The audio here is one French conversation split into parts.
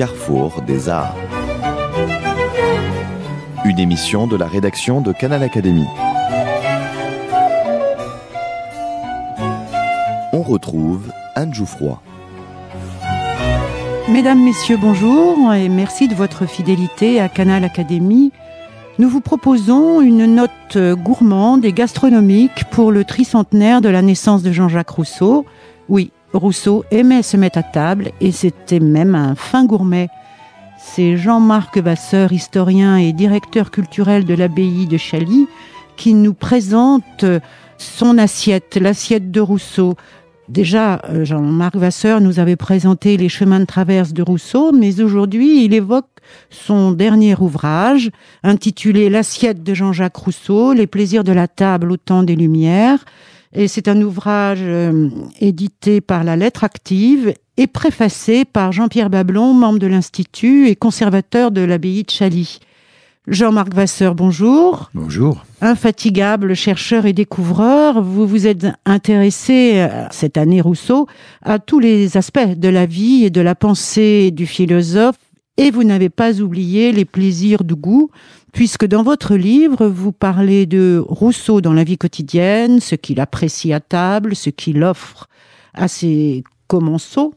carrefour des arts. Une émission de la rédaction de Canal Académie. On retrouve Anne Jouffroy. Mesdames, Messieurs, bonjour et merci de votre fidélité à Canal Académie. Nous vous proposons une note gourmande et gastronomique pour le tricentenaire de la naissance de Jean-Jacques Rousseau. Oui, Rousseau aimait se mettre à table et c'était même un fin gourmet. C'est Jean-Marc Vasseur, historien et directeur culturel de l'abbaye de Chaly, qui nous présente son assiette, l'assiette de Rousseau. Déjà, euh, Jean-Marc Vasseur nous avait présenté les chemins de traverse de Rousseau, mais aujourd'hui, il évoque son dernier ouvrage, intitulé L'assiette de Jean-Jacques Rousseau, les plaisirs de la table au temps des Lumières, et c'est un ouvrage euh, édité par la Lettre Active et préfacé par Jean-Pierre Bablon, membre de l'Institut et conservateur de l'abbaye de Chaly. Jean-Marc Vasseur, bonjour. Bonjour. Infatigable chercheur et découvreur, vous vous êtes intéressé euh, cette année Rousseau à tous les aspects de la vie et de la pensée du philosophe et vous n'avez pas oublié les plaisirs du goût, puisque dans votre livre, vous parlez de Rousseau dans la vie quotidienne, ce qu'il apprécie à table, ce qu'il offre à ses commensaux.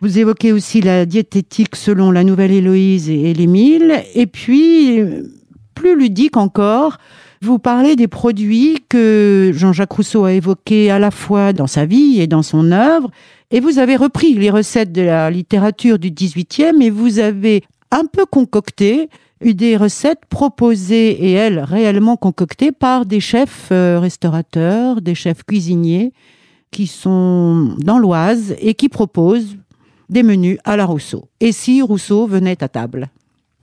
Vous évoquez aussi la diététique selon la Nouvelle Héloïse et l'Émile, et puis, plus ludique encore, vous parlez des produits que Jean-Jacques Rousseau a évoqués à la fois dans sa vie et dans son œuvre. Et vous avez repris les recettes de la littérature du XVIIIe et vous avez un peu concocté des recettes proposées et elles réellement concoctées par des chefs euh, restaurateurs, des chefs cuisiniers qui sont dans l'Oise et qui proposent des menus à la Rousseau. Et si Rousseau venait à table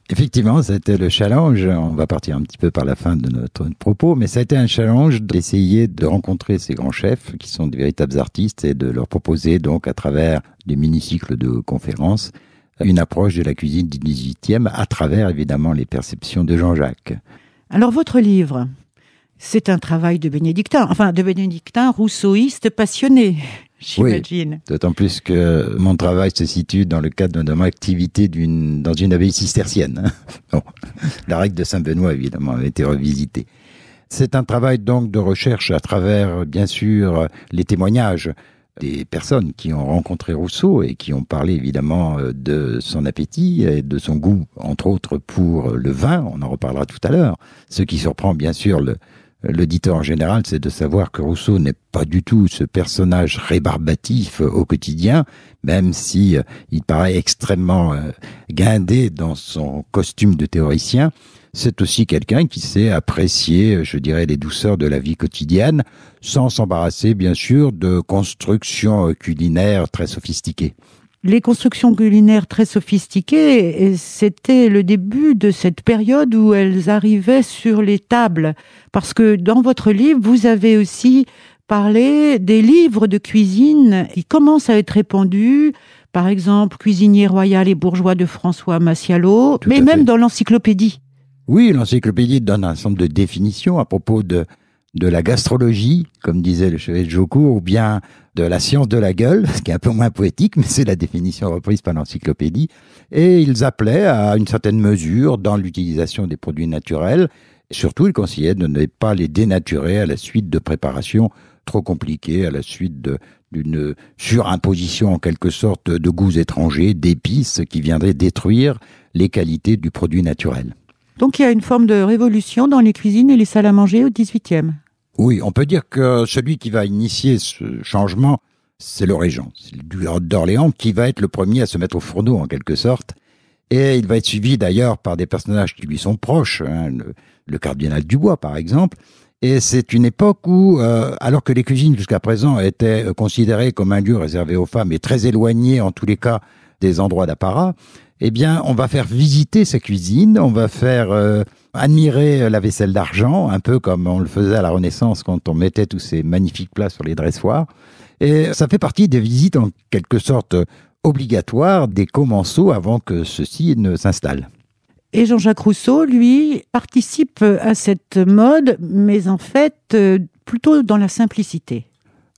Effectivement, ça a été le challenge. On va partir un petit peu par la fin de notre propos, mais ça a été un challenge d'essayer de rencontrer ces grands chefs qui sont de véritables artistes et de leur proposer donc à travers des mini-cycles de conférences une approche de la cuisine du 18e à travers évidemment les perceptions de Jean-Jacques. Alors votre livre, c'est un travail de bénédictin, enfin de bénédictin rousseauiste passionné. D'autant plus que mon travail se situe dans le cadre de mon activité d'une, dans une abbaye cistercienne. Hein. la règle de Saint-Benoît, évidemment, a été revisitée. C'est un travail donc de recherche à travers, bien sûr, les témoignages des personnes qui ont rencontré Rousseau et qui ont parlé évidemment de son appétit et de son goût, entre autres pour le vin, on en reparlera tout à l'heure, ce qui surprend bien sûr le, l'auditeur en général, c'est de savoir que Rousseau n'est pas du tout ce personnage rébarbatif au quotidien, même si euh, il paraît extrêmement euh, guindé dans son costume de théoricien. C'est aussi quelqu'un qui sait apprécier, euh, je dirais, les douceurs de la vie quotidienne, sans s'embarrasser, bien sûr, de constructions culinaires très sophistiquées les constructions culinaires très sophistiquées, c'était le début de cette période où elles arrivaient sur les tables. Parce que dans votre livre, vous avez aussi parlé des livres de cuisine qui commencent à être répandus, par exemple Cuisinier royal et bourgeois de François Massialo, mais même dans l'encyclopédie. Oui, l'encyclopédie donne un ensemble de définitions à propos de de la gastrologie, comme disait le chevalier de Jaucourt, ou bien de la science de la gueule, ce qui est un peu moins poétique, mais c'est la définition reprise par l'encyclopédie. Et ils appelaient à une certaine mesure dans l'utilisation des produits naturels. surtout, ils conseillaient de ne pas les dénaturer à la suite de préparations trop compliquées, à la suite d'une surimposition en quelque sorte de goûts étrangers, d'épices qui viendraient détruire les qualités du produit naturel. Donc il y a une forme de révolution dans les cuisines et les salles à manger au XVIIIe. Oui, on peut dire que celui qui va initier ce changement, c'est le régent, le duc d'Orléans qui va être le premier à se mettre au fourneau en quelque sorte. Et il va être suivi d'ailleurs par des personnages qui lui sont proches, hein, le, cardinal Dubois par exemple. Et c'est une époque où, euh, alors que les cuisines jusqu'à présent étaient considérées comme un lieu réservé aux femmes et très éloignées en tous les cas des endroits d'apparat, eh bien, on va faire visiter sa cuisine, on va faire euh, admirer euh, la vaisselle d'argent, un peu comme on le faisait à la Renaissance quand on mettait tous ces magnifiques plats sur les dressoirs. Et ça fait partie des visites en quelque sorte obligatoires des commensaux avant que ceux-ci ne s'installent. Et Jean-Jacques Rousseau, lui, participe à cette mode, mais en fait, euh, plutôt dans la simplicité.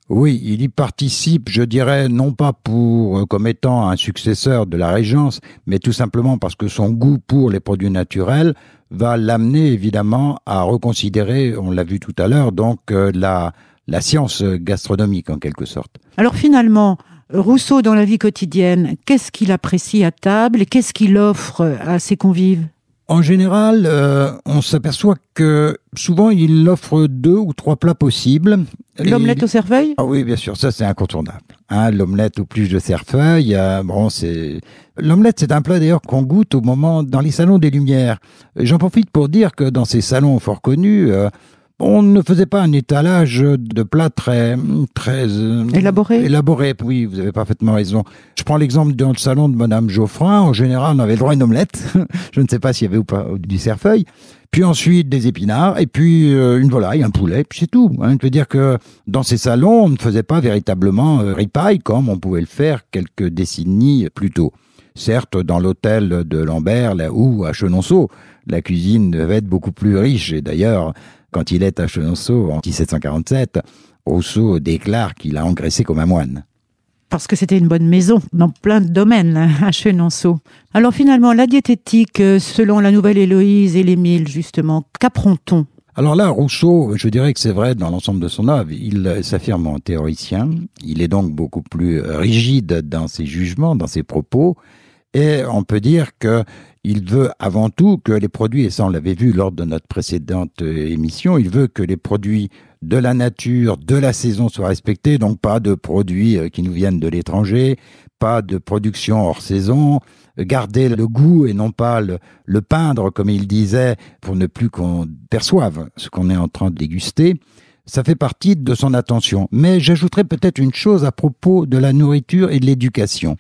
Oui, il y participe, je dirais, non pas pour euh, comme étant un successeur de la Régence, mais tout simplement parce que son goût pour les produits naturels va l'amener évidemment à reconsidérer, on l'a vu tout à l'heure, donc euh, la, la science gastronomique en quelque sorte. Alors finalement, Rousseau dans la vie quotidienne, qu'est-ce qu'il apprécie à table et qu'est-ce qu'il offre à ses convives en général, euh, on s'aperçoit que souvent il offre deux ou trois plats possibles. L'omelette au cerfeuil Ah oui, bien sûr, ça c'est incontournable. Hein. l'omelette au plus de cerfeuil, euh, bon, c'est l'omelette, c'est un plat d'ailleurs qu'on goûte au moment dans les salons des Lumières. J'en profite pour dire que dans ces salons fort connus. Euh, on ne faisait pas un étalage de plats très, très euh, élaboré. Élaboré, oui, vous avez parfaitement raison. Je prends l'exemple dans le salon de Madame Geoffrin. En général, on avait le droit à une omelette. Je ne sais pas s'il y avait ou pas du cerfeuil. Puis ensuite des épinards et puis euh, une volaille, un poulet, puis c'est tout. Hein. peut dire que dans ces salons, on ne faisait pas véritablement euh, ripaille comme on pouvait le faire quelques décennies plus tôt. Certes, dans l'hôtel de Lambert, là haut à Chenonceau, la cuisine devait être beaucoup plus riche. Et d'ailleurs, quand il est à Chenonceau en 1747, Rousseau déclare qu'il a engraissé comme un moine parce que c'était une bonne maison dans plein de domaines hein, à Chenonceau. Alors finalement, la diététique, euh, selon la nouvelle Héloïse et l'Émile, justement, qu'apprend-on alors là, Rousseau, je dirais que c'est vrai dans l'ensemble de son œuvre. Il s'affirme en théoricien, il est donc beaucoup plus rigide dans ses jugements, dans ses propos, et on peut dire que il veut avant tout que les produits, et ça on l'avait vu lors de notre précédente euh, émission, il veut que les produits de la nature, de la saison soient respectés, donc pas de produits euh, qui nous viennent de l'étranger, pas de production hors saison, garder le goût et non pas le, peindre, comme il disait, pour ne plus qu'on perçoive ce qu'on est en train de déguster. Ça fait partie de son attention. Mais j'ajouterai peut-être une chose à propos de la nourriture et de l'éducation.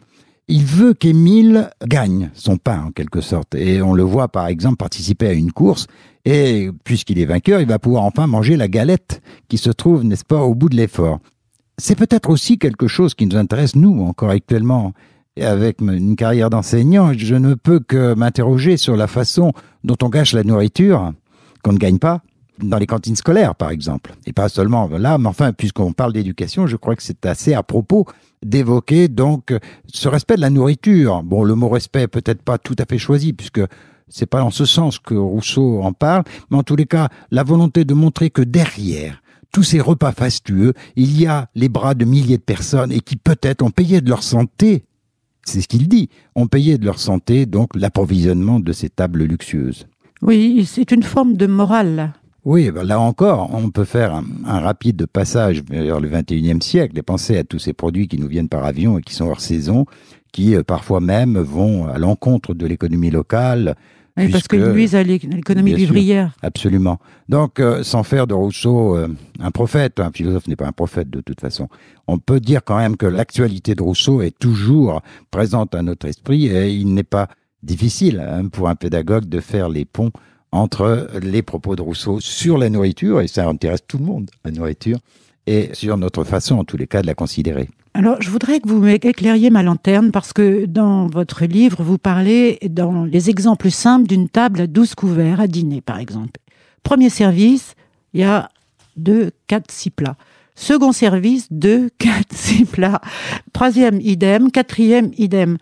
Il veut qu'Émile gagne son pain en quelque sorte. Et on le voit par exemple participer à une course. Et puisqu'il est vainqueur, il va pouvoir enfin manger la galette qui se trouve, n'est-ce pas, au bout de l'effort. C'est peut-être aussi quelque chose qui nous intéresse, nous, encore actuellement. Et avec une carrière d'enseignant, je ne peux que m'interroger sur la façon dont on gâche la nourriture qu'on ne gagne pas dans les cantines scolaires, par exemple. Et pas seulement là, mais enfin, puisqu'on parle d'éducation, je crois que c'est assez à propos d'évoquer donc ce respect de la nourriture. Bon, le mot respect peut-être pas tout à fait choisi, puisque c'est pas en ce sens que Rousseau en parle, mais en tous les cas, la volonté de montrer que derrière tous ces repas fastueux, il y a les bras de milliers de personnes et qui peut-être ont payé de leur santé c'est ce qu'il dit. ont payé de leur santé donc l'approvisionnement de ces tables luxueuses. Oui, c'est une forme de morale oui, ben là encore, on peut faire un, rapide passage vers le 21e siècle et penser à tous ces produits qui nous viennent par avion et qui sont hors saison, qui euh, parfois même vont à l'encontre de l'économie locale. parce qu'ils nuisent à l'économie vivrière. absolument. Donc, euh, sans faire de Rousseau euh, un prophète, un philosophe n'est pas un prophète de toute façon, on peut dire quand même que l'actualité de Rousseau est toujours présente à notre esprit et il n'est pas difficile hein, pour un pédagogue de faire les ponts entre les propos de Rousseau sur la nourriture, et ça intéresse tout le monde, la nourriture, et sur notre façon, en tous les cas, de la considérer. Alors, je voudrais que vous m'éclairiez ma lanterne parce que dans votre livre, vous parlez dans les exemples simples d'une table à 12 couverts à dîner, par exemple. Premier service, il y a deux, 4, 6 plats. Second service, 2, 4, 6 plats. Troisième, idem. Quatrième, idem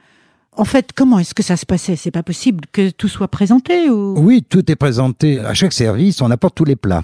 en fait, comment est-ce que ça se passait C'est pas possible que tout soit présenté Oui, tout est présenté. À chaque service, on apporte tous les plats.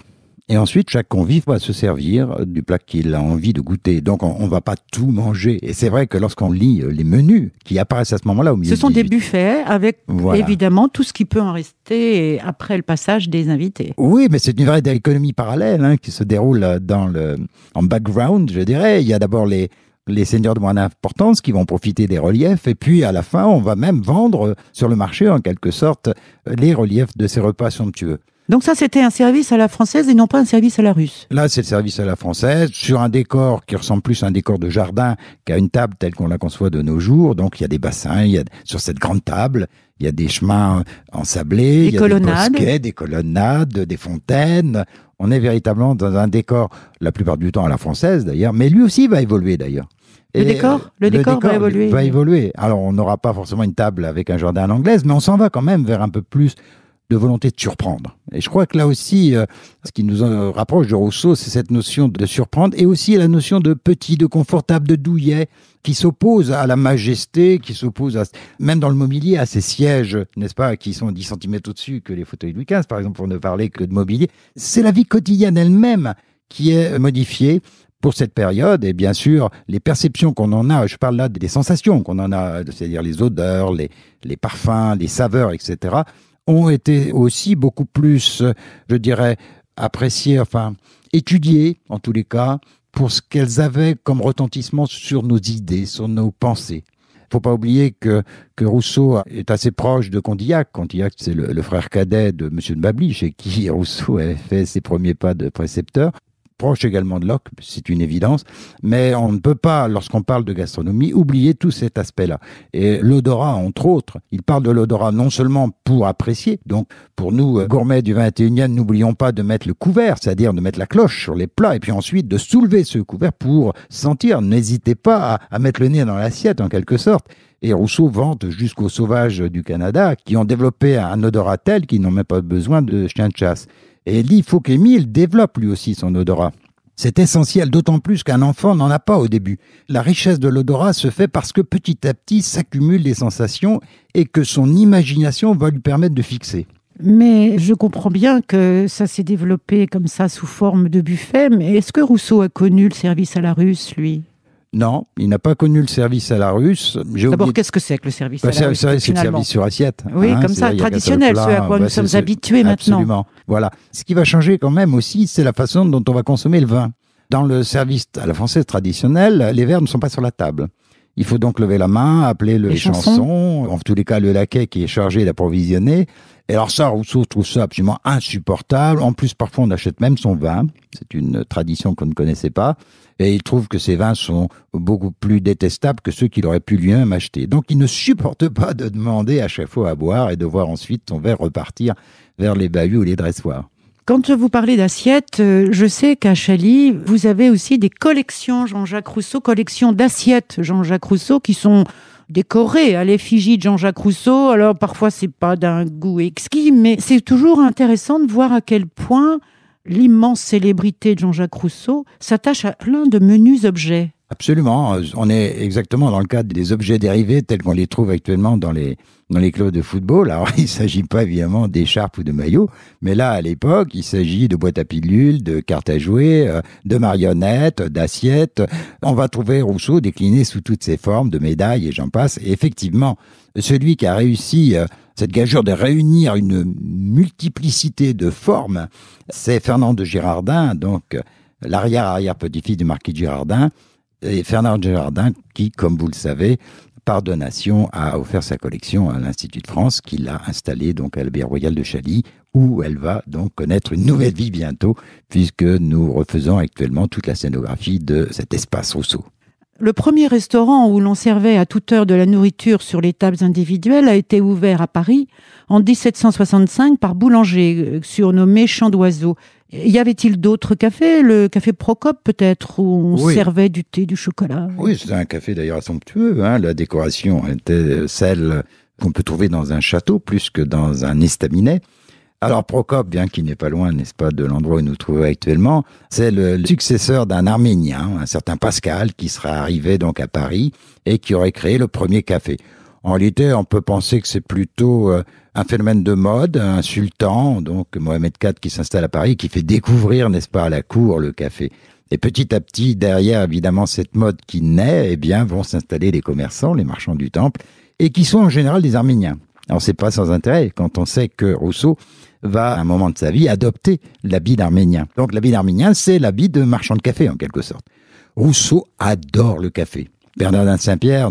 Et ensuite, chaque convive va se servir du plat qu'il a envie de goûter. Donc, on ne va pas tout manger. Et c'est vrai que lorsqu'on lit euh, les menus qui apparaissent à ce moment-là au milieu Ce sont des buffets avec évidemment tout ce qui peut en rester après le passage des invités. Oui, mais c'est une vraie économie parallèle hein, qui se déroule euh, en background, je dirais. Il y a d'abord les, les seigneurs de moins importance qui vont profiter des reliefs. Et puis, à la fin, on va même vendre sur le marché, en quelque sorte, les reliefs de ces repas somptueux. Donc ça, c'était un service à la française et non pas un service à la russe. Là, c'est le service à la française sur un décor qui ressemble plus à un décor de jardin qu'à une table telle qu'on la conçoit de nos jours. Donc il y a des bassins, il y a sur cette grande table, il y a des chemins ensablés, des il y a des bosquets, des colonnades, des fontaines. On est véritablement dans un décor, la plupart du temps à la française d'ailleurs, mais lui aussi va évoluer d'ailleurs. le décor, le, décor, va évoluer. Alors, on n'aura pas forcément une table avec un jardin anglaise, mais on s'en va quand même vers un peu plus de volonté de surprendre. Et je crois que là aussi, euh, ce qui nous euh, rapproche de Rousseau, c'est cette notion de surprendre et aussi la notion de petit, de confortable, de douillet, qui s'oppose à la majesté, qui s'oppose à, même dans le mobilier, à ces sièges, n'est-ce pas, qui sont 10 cm au-dessus que les fauteuils Louis XV, par exemple, pour ne parler que de mobilier. C'est la vie quotidienne elle-même qui est modifiée pour cette période, et bien sûr, les perceptions qu'on en a, je parle là des sensations qu'on en a, c'est-à-dire les odeurs, les, les parfums, les saveurs, etc., ont été aussi beaucoup plus, je dirais, appréciées, enfin étudiées en tous les cas, pour ce qu'elles avaient comme retentissement sur nos idées, sur nos pensées. Il ne faut pas oublier que, que Rousseau est assez proche de Condillac. Condillac, c'est le, frère cadet de M. de Mably chez qui Rousseau a fait ses premiers pas de précepteur proche également de Locke, c'est une évidence, mais on ne peut pas, lorsqu'on parle de gastronomie, oublier tout cet aspect-là. Et l'odorat, entre autres, il parle de l'odorat non seulement pour apprécier, donc pour nous, euh, gourmets du 21e, n'oublions pas de mettre le couvert, c'est-à-dire de mettre la cloche sur les plats, et puis ensuite de soulever ce couvert pour sentir. N'hésitez pas à, mettre le nez dans l'assiette, en quelque sorte. Et Rousseau vante jusqu'aux sauvages du Canada, qui ont développé un odorat tel qu'ils n'ont même pas besoin de chien de chasse. Et faut qu'Émile développe lui aussi son odorat. C'est essentiel, d'autant plus qu'un enfant n'en a pas au début. La richesse de l'odorat se fait parce que petit à petit s'accumulent les sensations et que son imagination va lui permettre de fixer. Mais je comprends bien que ça s'est développé comme ça sous forme de buffet, mais est-ce que Rousseau a connu le service à la russe, lui non, il n'a pas connu le service à la russe. D'abord, qu'est-ce que c'est que le service bah, à la russe C'est le service sur assiette. Oui, hein, comme ça, traditionnel, ce à quoi bah, nous sommes habitués maintenant. Absolument. Voilà. Ce qui va changer quand même aussi, c'est la façon dont on va consommer le vin. Dans le service à la française traditionnelle, les verres ne sont pas sur la table. Il faut donc lever la main, appeler le les chansons. en tous les cas le laquais qui est chargé d'approvisionner. Et alors ça, Rousseau trouve ça absolument insupportable. En plus, parfois, on achète même son vin. C'est une tradition qu'on ne connaissait pas. Et il trouve que ces vins sont beaucoup plus détestables que ceux qu'il aurait pu lui-même acheter. Donc, il ne supporte pas de demander à chaque fois à boire et de voir ensuite son verre repartir vers les bahuts ou les dressoirs. Quand vous parlez d'assiettes, euh, je sais qu'à Chali, vous avez aussi des collections Jean-Jacques Rousseau, collections d'assiettes Jean-Jacques Rousseau qui sont décorées à l'effigie de Jean-Jacques Rousseau. Alors parfois c'est pas d'un goût exquis, mais c'est toujours intéressant de voir à quel point l'immense célébrité de Jean-Jacques Rousseau s'attache à plein de menus objets. Absolument. On est exactement dans le cadre des objets dérivés tels qu'on les trouve actuellement dans les, dans les clubs de football. Alors, il ne s'agit pas évidemment d'écharpes ou de maillots, mais là, à l'époque, il s'agit de boîtes à pilules, de cartes à jouer, euh, de marionnettes, d'assiettes. On va trouver Rousseau décliné sous toutes ses formes, de médailles et j'en passe. Et effectivement, celui qui a réussi euh, cette gageure de réunir une multiplicité de formes, c'est Fernand de Girardin, donc euh, l'arrière-arrière petit-fils du marquis de Girardin, et Fernand Gérardin, qui, comme vous le savez, par donation, a offert sa collection à l'Institut de France, qui l'a installée donc à l'Abbaye royale de Chaly, où elle va donc connaître une nouvelle vie bientôt, puisque nous refaisons actuellement toute la scénographie de cet espace Rousseau. Le premier restaurant où l'on servait à toute heure de la nourriture sur les tables individuelles a été ouvert à Paris en 1765 par Boulanger, euh, surnommé Chant d'Oiseau. Y avait-il d'autres cafés Le café Procope peut-être, où on servait du thé, du chocolat Oui, c'est un café d'ailleurs somptueux. Hein. La décoration était euh, celle qu'on peut trouver dans un château plus que dans un estaminet. Alors Procope, bien qu'il n'est pas loin, n'est-ce pas, de l'endroit où nous nous trouvons actuellement, c'est le, le successeur d'un Arménien, un certain Pascal, qui sera arrivé donc à Paris et qui aurait créé le premier café. En réalité, on peut penser que c'est plutôt euh, un phénomène de mode, un sultan, donc Mohamed IV qui s'installe à Paris, qui fait découvrir, n'est-ce pas, à la cour le café. Et petit à petit, derrière évidemment cette mode qui naît, eh bien vont s'installer les commerçants, les marchands du temple, et qui sont en général des Arméniens. Alors c'est pas sans intérêt quand on sait que Rousseau va à un moment de sa vie adopter l'habit d'Arménien. Donc l'habit d'Arménien, c'est l'habit de marchand de café en quelque sorte. Rousseau adore le café. Bernardin Saint-Pierre,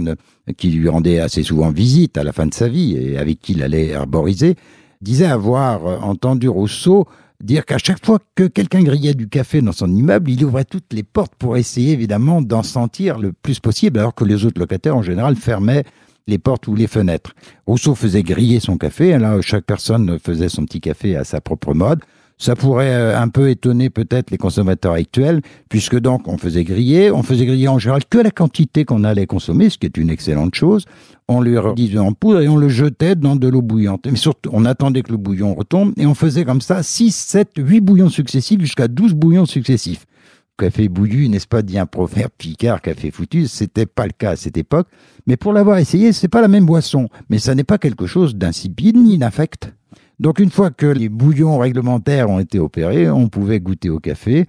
qui lui rendait assez souvent visite à la fin de sa vie et avec qui il allait arboriser, disait avoir euh, entendu Rousseau dire qu'à chaque fois que quelqu'un grillait du café dans son immeuble, il ouvrait toutes les portes pour essayer évidemment d'en sentir le plus possible, alors que les autres locataires en général fermaient les portes ou les fenêtres. Rousseau faisait griller son café, hein, là chaque personne faisait son petit café à sa propre mode. Ça pourrait euh, un peu étonner peut-être les consommateurs actuels, puisque donc on faisait griller, on faisait griller en général que la quantité qu'on allait consommer, ce qui est une excellente chose. On lui disait en poudre et on le jetait dans de l'eau bouillante. Mais surtout, on attendait que le bouillon retombe et on faisait comme ça 6, 7, 8 bouillons successifs jusqu'à 12 bouillons successifs café bouillu, n'est-ce pas, dit un proverbe picard, café foutu, c'était pas le cas à cette époque. Mais pour l'avoir essayé, c'est pas la même boisson. Mais ça n'est pas quelque chose d'insipide ni d'infect. Donc une fois que les bouillons réglementaires ont été opérés, on pouvait goûter au café.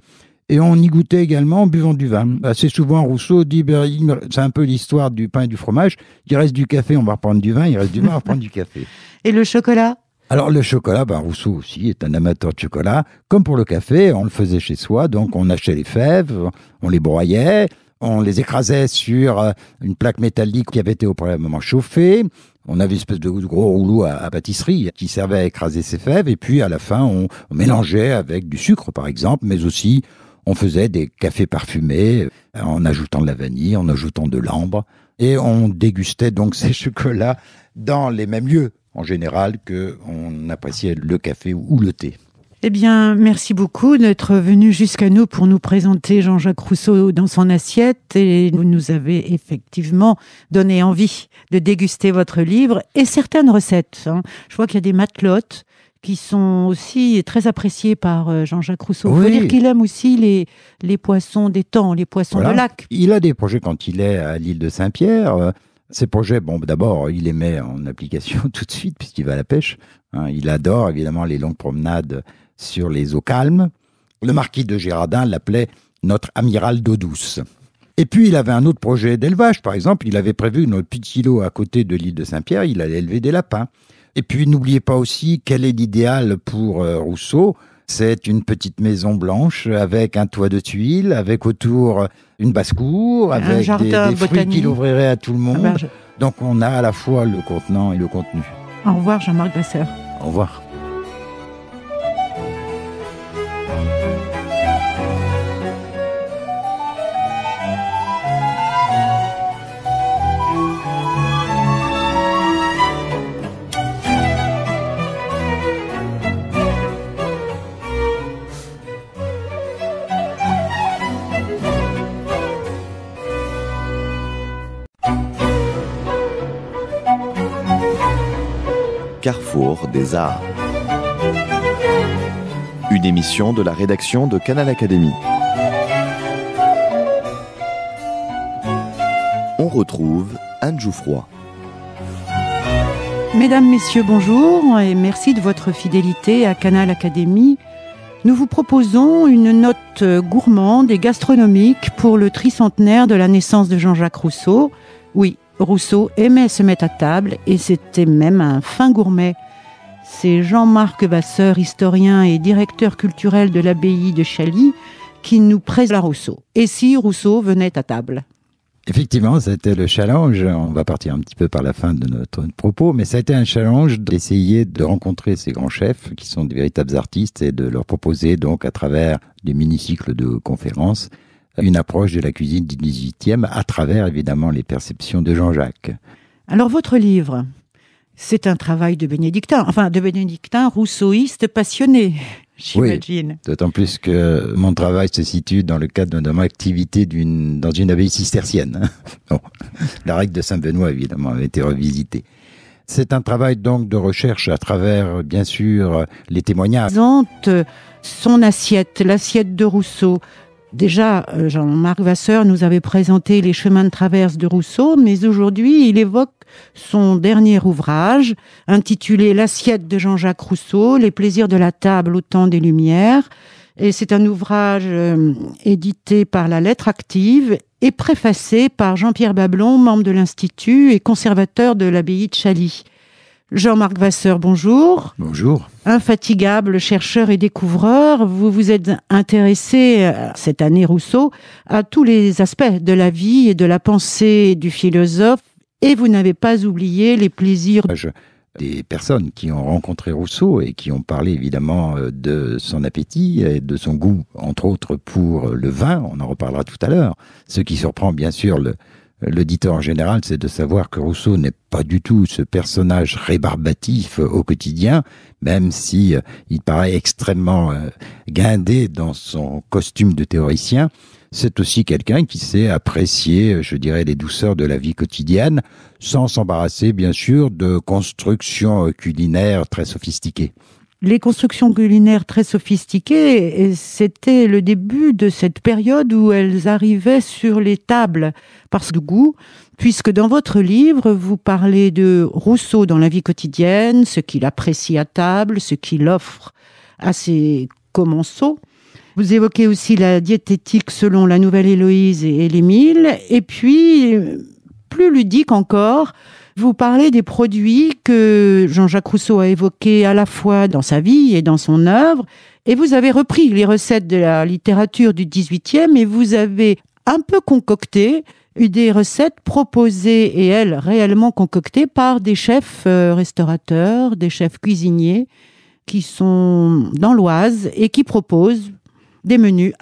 Et on y goûtait également en buvant du vin. Assez souvent, Rousseau dit, ben, c'est un peu l'histoire du pain et du fromage. Il reste du café, on va reprendre du vin. Il reste du vin, on va reprendre du café. Et le chocolat alors le chocolat, ben Rousseau aussi est un amateur de chocolat. Comme pour le café, on le faisait chez soi, donc on achetait les fèves, on les broyait, on les écrasait sur euh, une plaque métallique qui avait été au premier moment chauffée. On avait une espèce de gros rouleau à, pâtisserie qui servait à écraser ces fèves. Et puis à la fin, on, mélangeait avec du sucre, par exemple, mais aussi on faisait des cafés parfumés euh, en ajoutant de la vanille, en ajoutant de l'ambre. Et on dégustait donc ces chocolats dans les mêmes lieux, en général, que on appréciait le café ou le thé. Eh bien, merci beaucoup d'être venu jusqu'à nous pour nous présenter Jean-Jacques Rousseau dans son assiette et vous nous avez effectivement donné envie de déguster votre livre et certaines recettes. Hein. Je vois qu'il y a des matelotes qui sont aussi très appréciés par euh, Jean-Jacques Rousseau. Il dire qu'il aime aussi les, les poissons des temps, les poissons de lac. Il a des projets quand il est à l'île de Saint-Pierre. Ces euh, projets, bon, d'abord, il les met en application tout de suite puisqu'il va à la pêche. Hein. il adore évidemment les longues promenades sur les eaux calmes. Le marquis de Gérardin l'appelait notre amiral d'eau douce. Et puis il avait un autre projet d'élevage, par exemple, il avait prévu notre petit îlot à côté de l'île de Saint-Pierre, il allait élever des lapins. Et puis n'oubliez pas aussi quel est l'idéal pour euh, Rousseau, c'est une petite maison blanche avec un toit de tuiles, avec autour une basse-cour, avec des, fruits qu'il ouvrirait à tout le ah ben, monde. Donc on a à la fois le contenant et le contenu. Au revoir Jean-Marc Basseur. Au revoir. des arts. Une émission de la rédaction de Canal Académie. On retrouve Anne Jouffroy. Mesdames, Messieurs, bonjour et merci de votre fidélité à Canal Académie. Nous vous proposons une note gourmande et gastronomique pour le tricentenaire de la naissance de Jean-Jacques Rousseau. Oui, Rousseau aimait se mettre à table et c'était même un fin gourmet. C'est Jean-Marc Vasseur, historien et directeur culturel de l'abbaye de Chaly, qui nous présente Rousseau. Et si Rousseau venait à table Effectivement, c'était le challenge. On va partir un petit peu par la fin de notre propos, mais ça a été un challenge d'essayer de rencontrer ces grands chefs qui sont des véritables artistes et de leur proposer donc à travers des mini-cycles de conférences une approche de la cuisine du 18e à travers évidemment les perceptions de Jean-Jacques. Alors votre livre, c'est un travail de bénédictin, enfin de bénédictin rousseauiste passionné. Oui, d'autant plus que mon travail se situe dans le cadre de mon activité d'une, dans une abbaye cistercienne. la règle de Saint-Benoît, évidemment, avait été revisitée. C'est un travail donc de recherche à travers, bien sûr, les témoignages. Son assiette, l'assiette de Rousseau, Déjà, Jean-Marc euh, Vasseur nous avait présenté Les chemins de traverse de Rousseau, mais aujourd'hui, il évoque son dernier ouvrage, intitulé L'assiette de Jean-Jacques Rousseau, Les plaisirs de la table au temps des Lumières. Et c'est un ouvrage euh, édité par la Lettre Active et préfacé par Jean-Pierre Bablon, membre de l'Institut et conservateur de l'abbaye de Chaly. Jean-Marc Vasseur, bonjour. Bonjour. Infatigable chercheur et découvreur, vous vous êtes intéressé euh, cette année Rousseau à tous les aspects de la vie et de la pensée du philosophe et vous n'avez pas oublié les plaisirs des personnes qui ont rencontré Rousseau et qui ont parlé évidemment euh, de son appétit et de son goût, entre autres pour le vin, on en reparlera tout à l'heure, ce qui surprend bien sûr le, l'auditeur en général, c'est de savoir que Rousseau n'est pas du tout ce personnage rébarbatif euh, au quotidien, même si euh, il paraît extrêmement euh, guindé dans son costume de théoricien. C'est aussi quelqu'un qui sait apprécier, je dirais, les douceurs de la vie quotidienne, sans s'embarrasser, bien sûr, de constructions culinaires très sophistiquées les constructions culinaires très sophistiquées, c'était le début de cette période où elles arrivaient sur les tables parce que goût, puisque dans votre livre, vous parlez de Rousseau dans la vie quotidienne, ce qu'il apprécie à table, ce qu'il offre à ses commensaux. Vous évoquez aussi la diététique selon la Nouvelle Héloïse et l'Émile, et puis, plus ludique encore, vous parlez des produits que Jean-Jacques Rousseau a évoqués à la fois dans sa vie et dans son œuvre. Et vous avez repris les recettes de la littérature du 18e et vous avez un peu concocté des recettes proposées et elles réellement concoctées par des chefs euh, restaurateurs, des chefs cuisiniers qui sont dans l'Oise et qui proposent des menus